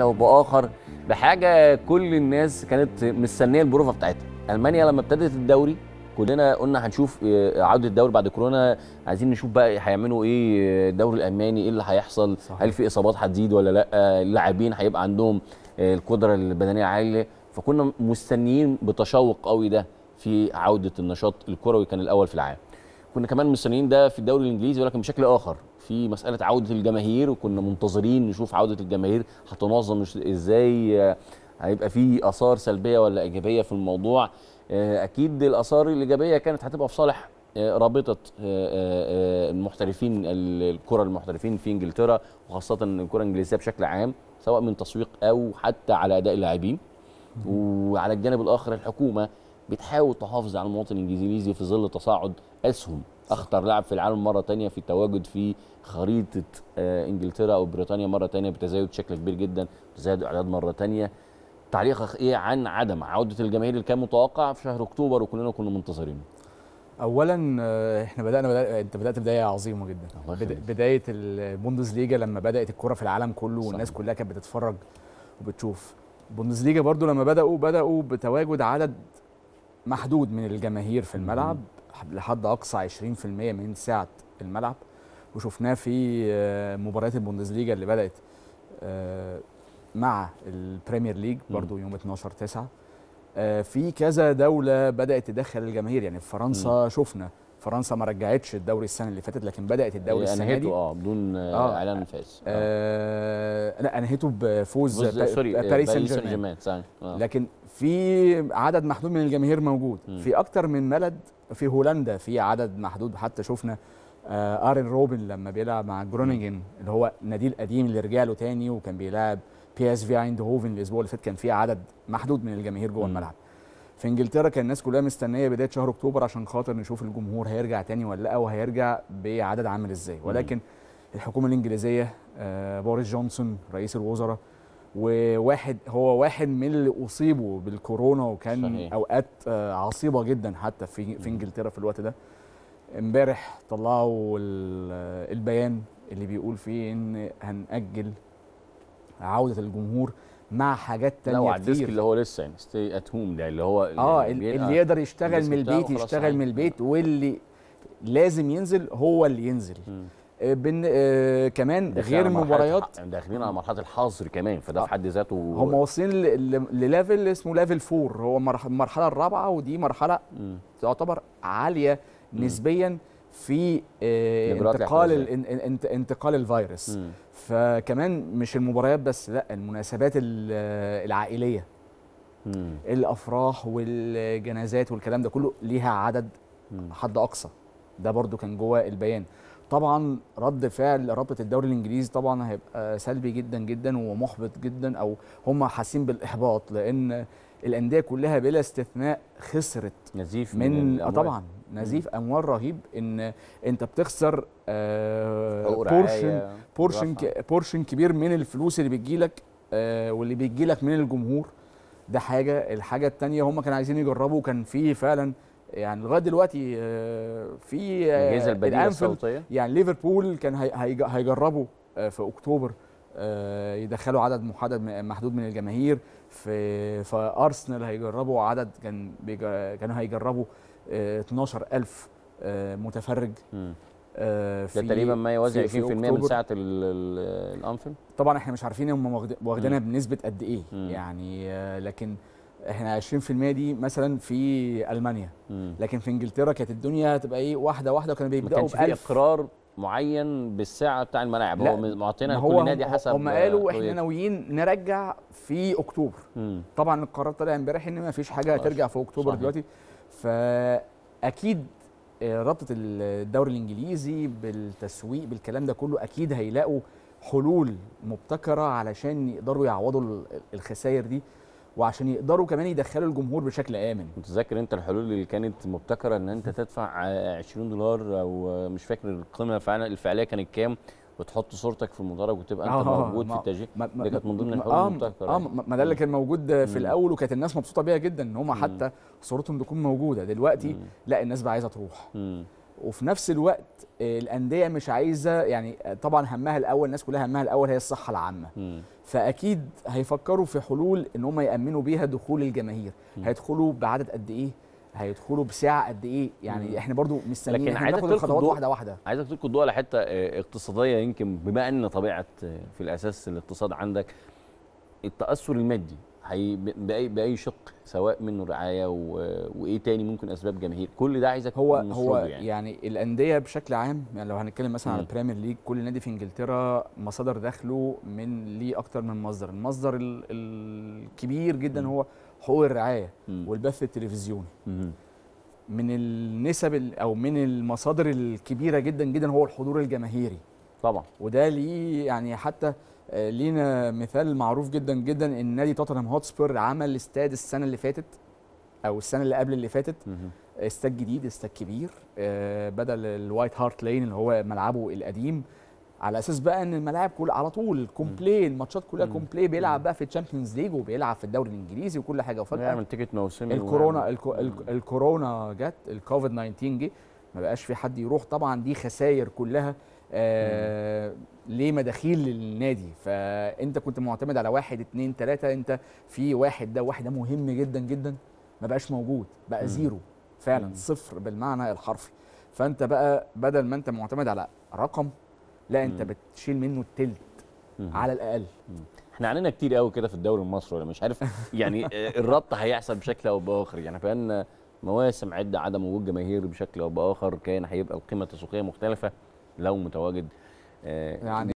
بشكل او باخر بحاجه كل الناس كانت مستنيه البروفه بتاعتها المانيا لما ابتدت الدوري كلنا قلنا هنشوف آه، عوده الدوري بعد كورونا عايزين نشوف بقى هيعملوا ايه آه، الدوري الالماني ايه اللي هيحصل هل في اصابات هتزيد ولا لا اللاعبين هيبقى عندهم آه، القدره البدنيه عاليه فكنا مستنيين بتشوق قوي ده في عوده النشاط الكروي كان الاول في العالم كنا كمان مستنيين ده في الدوري الانجليزي ولكن بشكل اخر في مساله عوده الجماهير وكنا منتظرين نشوف عوده الجماهير هتنظم ازاي آه، هيبقى في اثار سلبيه ولا ايجابيه في الموضوع آه، اكيد الاثار الايجابيه كانت هتبقى في صالح آه، رابطه المحترفين الكره المحترفين في انجلترا وخاصه الكره الانجليزيه بشكل عام سواء من تسويق او حتى على اداء اللاعبين وعلى الجانب الاخر الحكومه بتحاول تحافظ على المواطن الانجليزي في ظل تصاعد اسهم اخطر لاعب في العالم مره ثانيه في التواجد في خريطه آه، انجلترا او بريطانيا مره ثانيه بتزايد بشكل كبير جدا تزايد اعداد مره ثانيه تعليقك ايه عن عدم عوده الجماهير اللي كان متوقع في شهر اكتوبر وكلنا كنا منتظرينه اولا آه، احنا بدانا بدأ... انت بدات بدايه عظيمه جدا بد... بدايه ليجا لما بدات الكره في العالم كله والناس صحيح. كلها كانت بتتفرج وبتشوف ليجا برضو لما بداوا بداوا بتواجد عدد محدود من الجماهير في الملعب لحد اقصى 20% من سعه الملعب وشفناه في آه، مباريات البوندسليجا اللي بدات آه، مع البريمير ليج برضو يوم 12 9 آه، في كذا دوله بدات تدخل الجماهير يعني في فرنسا شفنا فرنسا ما رجعتش الدوري السنه اللي فاتت لكن بدات الدوري السنه دي اه بدون آه اعلان فاز آه, آه لا انهيته بفوز باريس سان جيرمان لكن في عدد محدود من الجماهير موجود م. في اكتر من بلد في هولندا في عدد محدود حتى شفنا آه ارين روبن لما بيلعب مع جرونينجن اللي هو النادي القديم اللي رجع له تاني وكان بيلعب بي اس في هوفن الاسبوع اللي فات كان في عدد محدود من الجماهير جوه الملعب في انجلترا كان الناس كلها مستنيه بدايه شهر اكتوبر عشان خاطر نشوف الجمهور هيرجع تاني ولا لا وهيرجع بعدد عامل ازاي ولكن الحكومه الانجليزيه آه بوريس جونسون رئيس الوزراء وواحد هو واحد من اللي اصيبوا بالكورونا وكان صحيح. اوقات آه، عصيبه جدا حتى في في انجلترا في الوقت ده امبارح طلعوا البيان اللي بيقول فيه ان هنأجل عوده الجمهور مع حاجات تانية لا على الديسك اللي هو لسه يعني ستي ات هوم ده اللي هو اه اللي, اللي يقدر يشتغل من البيت يشتغل من البيت واللي لازم ينزل هو اللي ينزل م. آه، بن آه كمان غير المباريات داخلين على مرحله الحظر كمان فده آه. في حد ذاته هم واصلين لليفل اسمه ليفل 4 هو المرحله الرابعه ودي مرحله م. تعتبر عاليه م. نسبيا في آه انتقال انتقال الفيروس م. فكمان مش المباريات بس لا المناسبات العائليه الافراح والجنازات والكلام ده كله ليها عدد حد اقصى ده برضو كان جوه البيان طبعا رد فعل رابطه الدوري الانجليزي طبعا هيبقى سلبي جدا جدا ومحبط جدا او هم حاسين بالاحباط لان الانديه كلها بلا استثناء خسرت نزيف من, من آه، طبعا نزيف اموال رهيب ان انت بتخسر آه بورشن بورشن بورشن كبير من الفلوس اللي بتجيلك آه واللي بيجيلك من الجمهور ده حاجه الحاجه الثانيه هم كانوا عايزين يجربوا كان في فعلا يعني لغايه دلوقتي آه، في آه، الجائزه البديله الصوتيه يعني ليفربول كان هيجربوا آه، في اكتوبر يدخلوا عدد محدد محدود من الجماهير في فارسنال هيجربوا عدد كان كانوا هيجربوا 12000 متفرج في ده تقريبا ما يوازي 20% من سعه الانفل طبعا احنا مش عارفين هم واخدينها بنسبه قد ايه يعني لكن احنا 20% دي مثلا في المانيا مم. لكن في انجلترا كانت الدنيا هتبقى ايه واحده واحده وكانوا بيبداوا كانش في اقرار معين بالسعه بتاع الملاعب هو معطينا كل نادي حسب هم قالوا احنا ناويين نرجع في اكتوبر مم. طبعا القرار طلع امبارح ان ما فيش حاجه ترجع في اكتوبر صحيح. دلوقتي فاكيد آه، رابطه الدوري الانجليزي بالتسويق بالكلام ده كله اكيد هيلاقوا حلول مبتكره علشان يقدروا يعوضوا الخسائر دي وعشان يقدروا كمان يدخلوا الجمهور بشكل امن متذكر انت الحلول اللي كانت مبتكره ان انت تدفع 20 دولار او مش فاكر القيمه فعلا الفعليه كانت كام وتحط صورتك في المدرج وتبقى انت آه, آه، موجود في التشجيع دي كانت من ضمن الحلول آه، المبتكره اه يعني. ما ده اللي كان موجود في مم. الاول وكانت الناس مبسوطه بيها جدا ان هم حتى صورتهم تكون موجوده دلوقتي مم. لا الناس بقى عايزه تروح مم. وفي نفس الوقت الانديه مش عايزه يعني طبعا همها الاول الناس كلها همها الاول هي الصحه العامه م. فاكيد هيفكروا في حلول ان هم يامنوا بيها دخول الجماهير م. هيدخلوا بعدد قد ايه هيدخلوا بساعه قد ايه يعني مم. احنا برضو مستنيين لكن الخطوات واحده واحده عايزك تلقوا الضوء على حته اقتصاديه يمكن بما ان طبيعه في الاساس الاقتصاد عندك التاثر المادي باي باي شق سواء منه رعايه وايه تاني ممكن اسباب جماهير كل ده عايزك هو هو يعني, يعني الانديه بشكل عام يعني لو هنتكلم مثلا على البريمير ليج كل نادي في انجلترا مصادر دخله من ليه اكتر من مصدر المصدر الكبير جدا م. هو حقوق الرعايه م. والبث التلفزيوني م. من النسب او من المصادر الكبيره جدا جدا هو الحضور الجماهيري طبعا وده ليه يعني حتى آه، لينا مثال معروف جدا جدا ان نادي توتنهام هوتسبير عمل استاد السنه اللي فاتت او السنه اللي قبل اللي فاتت استاد جديد استاد كبير آه، بدل الوايت هارت لين اللي هو ملعبه القديم على اساس بقى ان الملاعب كلها على طول كومبلي الماتشات كلها كومبلي بيلعب بقى في الشامبيونز ليج وبيلعب في الدوري الانجليزي وكل حاجه وفجاه يعمل تيكت موسمي الكورونا الكورونا جت الكوفيد 19 جه ما بقاش في حد يروح طبعا دي خساير كلها آه ليه مداخيل للنادي فانت كنت معتمد على واحد اتنين تلاته انت في واحد ده واحد ده مهم جدا جدا ما بقاش موجود بقى زيرو فعلا مم. صفر بالمعنى الحرفي فانت بقى بدل ما انت معتمد على رقم لا انت مم. بتشيل منه التلت مم. على الاقل مم. احنا علينا كتير قوي كده في الدوري المصري ولا مش عارف يعني آه، الربط هيحصل بشكل او باخر يعني بقالنا مواسم عده عدم وجود جماهير بشكل او باخر كان هيبقى القيمه التسويقيه مختلفه لو متواجد آه، يعني